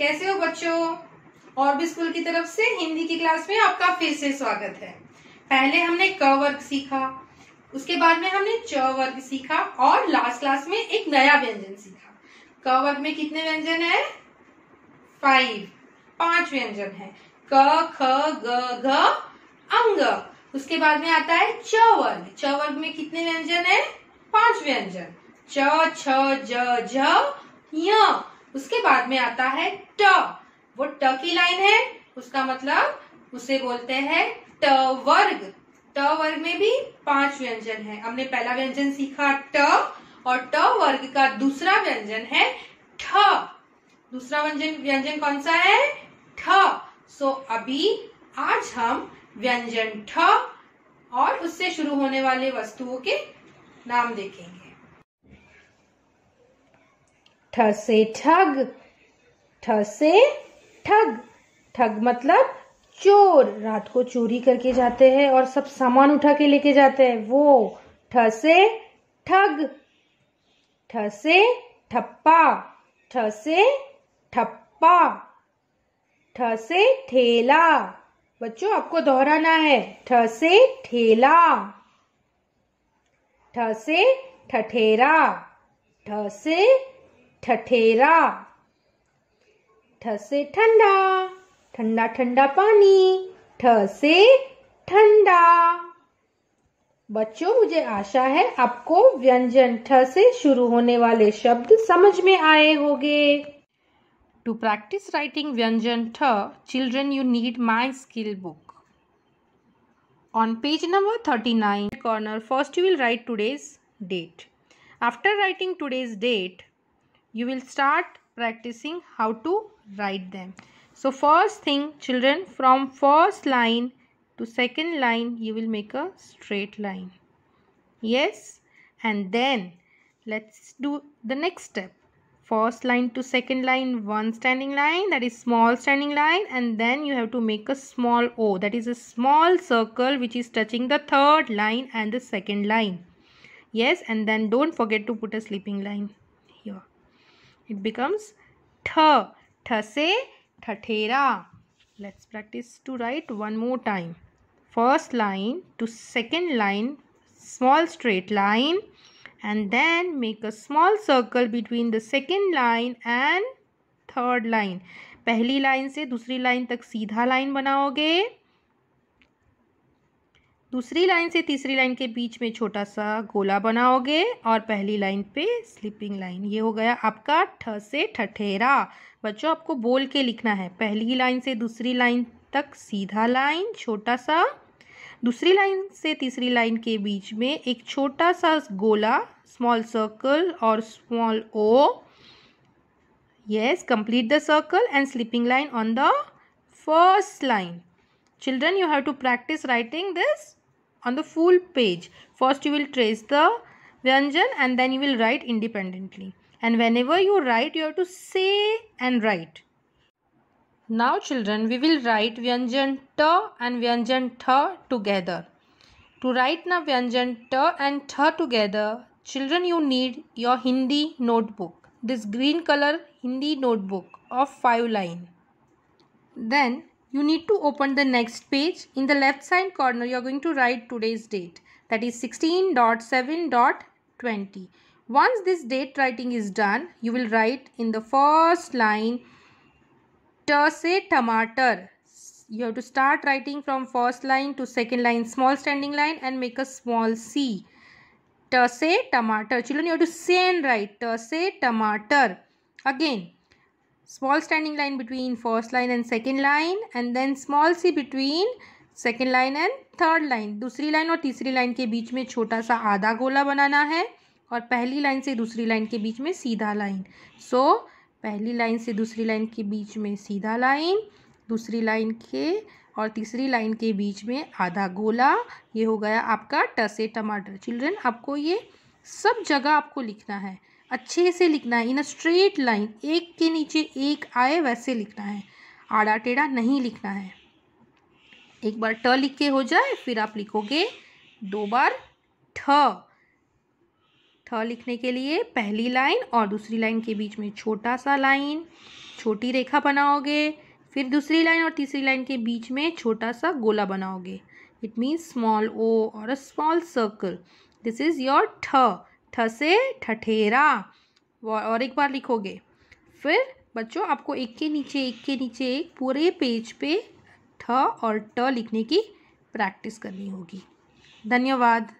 कैसे हो बच्चों और भी स्कूल की तरफ से हिंदी की क्लास में आपका फिर से स्वागत है पहले हमने क वर्ग सीखा उसके बाद में हमने च वर्ग सीखा और लास्ट क्लास में एक नया व्यंजन सीखा क वर्ग में कितने व्यंजन है फाइव पांच व्यंजन है क ख ग घ अंग उसके बाद में आता है च वर्ग च वर्ग में कितने व्यंजन है पांच व्यंजन च छ ज झ उसके बाद में आता है ट वो ट की लाइन है उसका मतलब उसे बोलते हैं ट वर्ग ट वर्ग में भी पांच व्यंजन है हमने पहला व्यंजन सीखा ट और ट वर्ग का दूसरा व्यंजन है ठ दूसरा व्यंजन व्यंजन कौन सा है ठ सो अभी आज हम व्यंजन ठ और उससे शुरू होने वाले वस्तुओं के नाम देखेंगे ठ से ठग ठ से ठग ठग मतलब चोर रात को चोरी करके जाते हैं और सब सामान उठा के लेके जाते हैं वो ठ से ठग ठ से ठप्पा ठ से ठप्पा ठ से ठेला बच्चों आपको दोहराना है ठ से ठेला ठ से ठठेरा ठ से ठठेरा ठ से ठंडा ठंडा ठंडा पानी ठ से ठंडा बच्चों मुझे आशा है आपको व्यंजन ठ से शुरू होने वाले शब्द समझ में आए होंगे टू प्रैक्टिस राइटिंग व्यंजन ठ children you need my skill book on page number thirty nine corner first you will write today's date after writing today's date you will start practicing how to write them. So first thing children from first line to second line you will make a straight line. Yes and then let's do the next step. First line to second line one standing line that is small standing line and then you have to make a small O that is a small circle which is touching the third line and the second line. Yes and then don't forget to put a sleeping line here it becomes th. Th se thathera Let's practice to write one more time. First line to second line, small straight line and then make a small circle between the second line and third line. पहली line से दूसरी line तक सीधा line बनाओगे दूसरी line से तीसरी line के बीच में छोटा सा गोला बनाओगे और पहली लाइन पे स्लिपिंग लाइन ये हो गया आपका ठ से ठठेरा बच्चों आपको बोल के लिखना है पहली लाइन से दूसरी लाइन तक सीधा लाइन छोटा सा दूसरी लाइन से तीसरी लाइन के बीच में एक छोटा सा गोला स्मॉल सर्कल और small O yes complete the circle and sleeping line on the first line children you have to practice writing this on the full page. First you will trace the Vyanjan and then you will write independently. And whenever you write, you have to say and write. Now children, we will write Vyanjan ta and Vyanjan tha together. To write now Vyanjan ta and tha together, children you need your Hindi notebook. This green color Hindi notebook of 5 line. Then you need to open the next page. In the left side corner, you are going to write today's date. That is 16.7.20. Once this date writing is done, you will write in the first line, Terse Tamater. You have to start writing from first line to second line, small standing line and make a small C. Terse Tamatar. Children, you have to say and write Terse Tamatar. Again, small standing line between first line and second line and then small c between second line and third line दूसरी line और तीसरी line के बीच में छोटा सा आधा गोला बनाना है और पहली लाइन से दूसरी लाइन के बीच में सीधा लाइन सो so, पहली लाइन से दूसरी लाइन के बीच में सीधा लाइन दूसरी लाइन के और तीसरी लाइन के बीच में आधा गोला ये हो गया आपका टसे टमाटर चिल्ड्रेन आपको ये सब जगह आपको लिखना है अच्छे से लिखना है इन अ स्ट्रेट लाइन एक के नीचे एक आए वैसे लिखना है आड़ा टेढ़ा नहीं लिखना है एक बार ट लिख के हो जाए फिर आप लिखोगे दो बार ठ ठ लिखने के लिए पहली लाइन और दूसरी लाइन के बीच में छोटा सा लाइन छोटी रेखा बनाओगे फिर दूसरी लाइन और तीसरी लाइन के बीच में छोटा सा गोला बनाओगे इट मीन्स स्मॉल ओ और a small circle this is your ठ ठसे ठठेरा और एक बार लिखोगे फिर बच्चों आपको एक के नीचे एक के नीचे एक पूरे पेज पे ठ और ट लिखने की प्रैक्टिस करनी होगी धन्यवाद